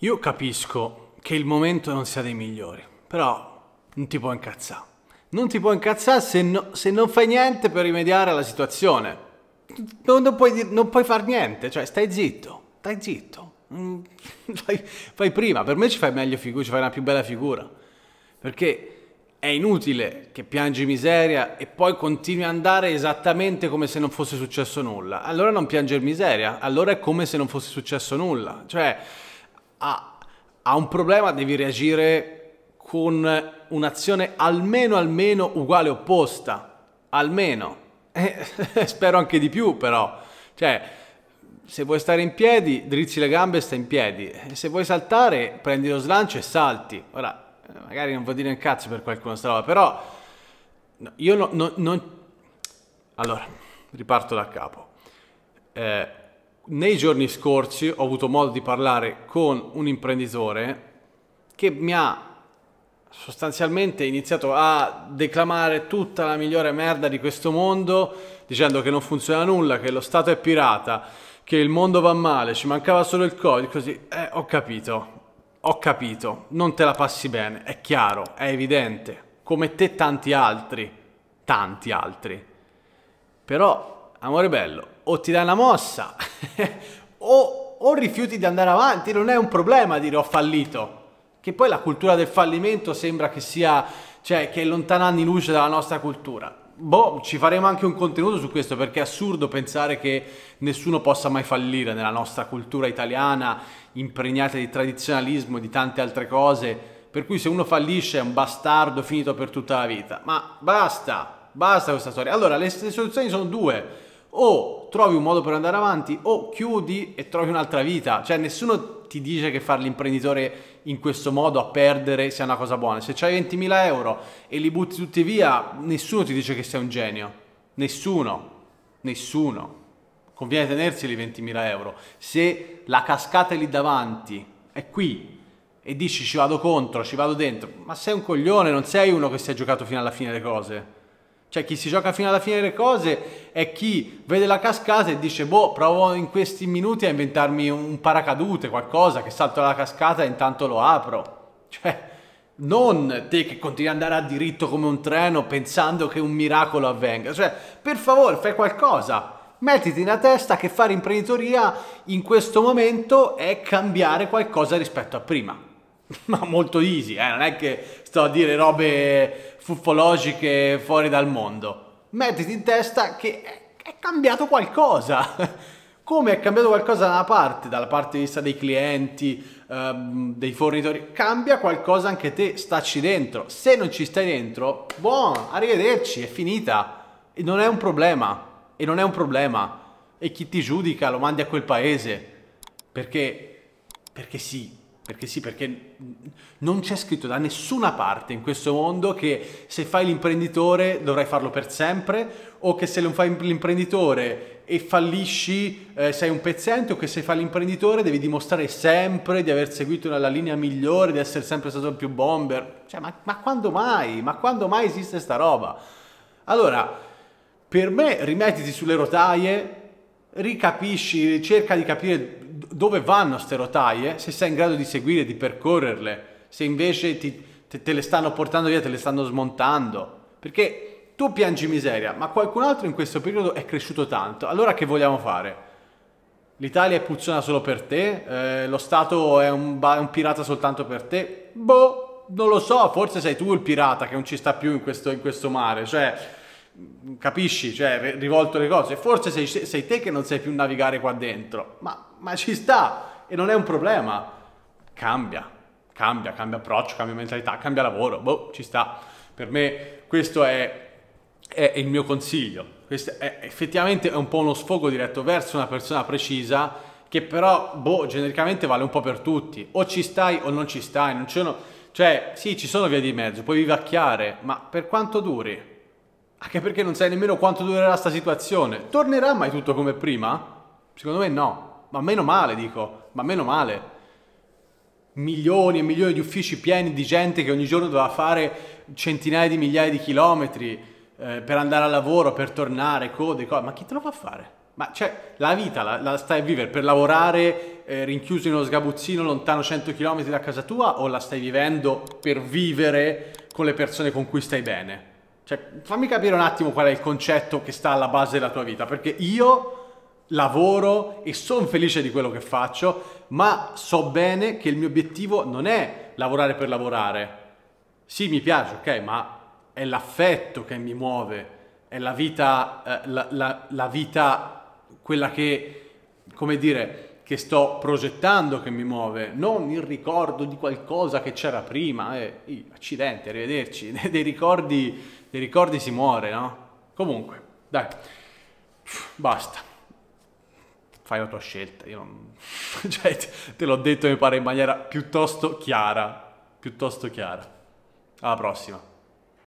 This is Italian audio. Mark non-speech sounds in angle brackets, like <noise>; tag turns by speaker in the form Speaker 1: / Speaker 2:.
Speaker 1: Io capisco che il momento non sia dei migliori, però non ti può incazzare. Non ti può incazzare se, no, se non fai niente per rimediare alla situazione. Non, non puoi, non puoi far niente, cioè stai zitto, stai zitto. Mm, <laughs> fai, fai, prima, per me ci fai meglio figura, ci fai una più bella figura. Perché è inutile che piangi miseria e poi continui ad andare esattamente come se non fosse successo nulla. Allora non piangere miseria, allora è come se non fosse successo nulla. Cioè, a, a un problema devi reagire con un'azione almeno almeno uguale opposta, almeno. <laughs> Eh, spero anche di più però. Cioè, se vuoi stare in piedi, drizzi le gambe e stai in piedi. Se vuoi saltare, prendi lo slancio e salti. Ora, eh, magari non vuol dire un cazzo per qualcuno sta roba, però io no, no, non... Allora, riparto da capo. Eh, nei giorni scorsi ho avuto modo di parlare con un imprenditore che mi ha sostanzialmente iniziato a declamare tutta la migliore merda di questo mondo, dicendo che non funziona nulla, che lo Stato è pirata, che il mondo va male, ci mancava solo il codice, così eh, ho capito, ho capito, non te la passi bene, è chiaro, è evidente, come te tanti altri, tanti altri. Però, amore bello, o ti dai una mossa <laughs> o, o rifiuti di andare avanti, non è un problema dire ho fallito. Che poi la cultura del fallimento sembra che sia, cioè, che è lontana anni luce dalla nostra cultura boh, ci faremo anche un contenuto su questo perché è assurdo pensare che nessuno possa mai fallire nella nostra cultura italiana impregnata di tradizionalismo e di tante altre cose, per cui se uno fallisce è un bastardo finito per tutta la vita. Ma basta, basta questa storia. Allora, le, le soluzioni sono due o trovi un modo per andare avanti o chiudi e trovi un'altra vita. Cioè nessuno ti dice che fare l'imprenditore in questo modo a perdere sia una cosa buona. Se hai 20.000 euro e li butti tutti via, nessuno ti dice che sei un genio. Nessuno. Nessuno. Conviene tenerseli 20.000 euro. Se la cascata è lì davanti, è qui, e dici ci vado contro, ci vado dentro, ma sei un coglione, non sei uno che si è giocato fino alla fine le cose. Cioè chi si gioca fino alla fine delle cose è chi vede la cascata e dice boh, provo in questi minuti a inventarmi un paracadute, qualcosa, che salto dalla cascata e intanto lo apro. Cioè, non te che continui ad andare a diritto come un treno pensando che un miracolo avvenga. Cioè, per favore, fai qualcosa. Mettiti nella testa che fare imprenditoria in questo momento è cambiare qualcosa rispetto a prima. <laughs> ma molto easy, eh? non è che sto a dire robe fuffologiche fuori dal mondo. Mettiti in testa che è cambiato qualcosa. <laughs> Come è cambiato qualcosa da una parte, dalla parte di vista dei clienti, ehm, dei fornitori, cambia qualcosa anche te, staci dentro. Se non ci stai dentro, buono, arrivederci, è finita. E non è un problema. E non è un problema. E chi ti giudica lo mandi a quel paese. Perché? Perché sì, perché sì, perché non c'è scritto da nessuna parte in questo mondo che se fai l'imprenditore dovrai farlo per sempre o che se non fai l'imprenditore e fallisci eh, sei un pezzente o che se fai l'imprenditore devi dimostrare sempre di aver seguito la linea migliore, di essere sempre stato il più bomber. Cioè, ma, ma quando mai? Ma quando mai esiste sta roba? Allora, per me rimettiti sulle rotaie, ricapisci, cerca di capire dove vanno queste rotaie, se sei in grado di seguire, di percorrerle, se invece ti, te, te le stanno portando via, te le stanno smontando. Perché tu piangi miseria, ma qualcun altro in questo periodo è cresciuto tanto. Allora che vogliamo fare? L'Italia è funziona solo per te? Eh, lo Stato è un, ba- un, pirata soltanto per te? Boh, non lo so, forse sei tu il pirata che non ci sta più in questo, in questo mare. Cioè, capisci, cioè rivolto le cose, forse sei, sei te che non sai più navigare qua dentro, ma, ma ci sta e non è un problema, cambia, cambia, cambia approccio, cambia mentalità, cambia lavoro, boh, ci sta. Per me questo è, è il mio consiglio, questo è, effettivamente è un po' uno sfogo diretto verso una persona precisa che però, boh, genericamente vale un po' per tutti, o ci stai o non ci stai, non c'è uno... Cioè, sì, ci sono vie di mezzo, puoi vivacchiare, ma per quanto duri? Anche perché non sai nemmeno quanto durerà sta situazione. Tornerà mai tutto come prima? Secondo me no. Ma meno male, dico. Ma meno male. Milioni e milioni di uffici pieni di gente che ogni giorno doveva fare centinaia di migliaia di chilometri eh, per andare al lavoro, per tornare, code, cose. Ma chi te lo fa fare? Ma cioè, la vita la, la stai a vivere per lavorare eh, rinchiuso in uno sgabuzzino lontano 100 km da casa tua o la stai vivendo per vivere con le persone con cui stai bene? Cioè, fammi capire un attimo qual è il concetto che sta alla base della tua vita, perché io lavoro e sono felice di quello che faccio, ma so bene che il mio obiettivo non è lavorare per lavorare. Sì, mi piace, ok, ma è l'affetto che mi muove, è la vita, eh, la, la, la vita quella che, come dire, che sto progettando che mi muove, non il ricordo di qualcosa che c'era prima, eh, accidenti, arrivederci, <laughs> dei ricordi ti ricordi si muore, no? Comunque, dai, basta. Fai la tua scelta, io non... <laughs> cioè, te l'ho detto mi pare in maniera piuttosto chiara, piuttosto chiara. Alla prossima.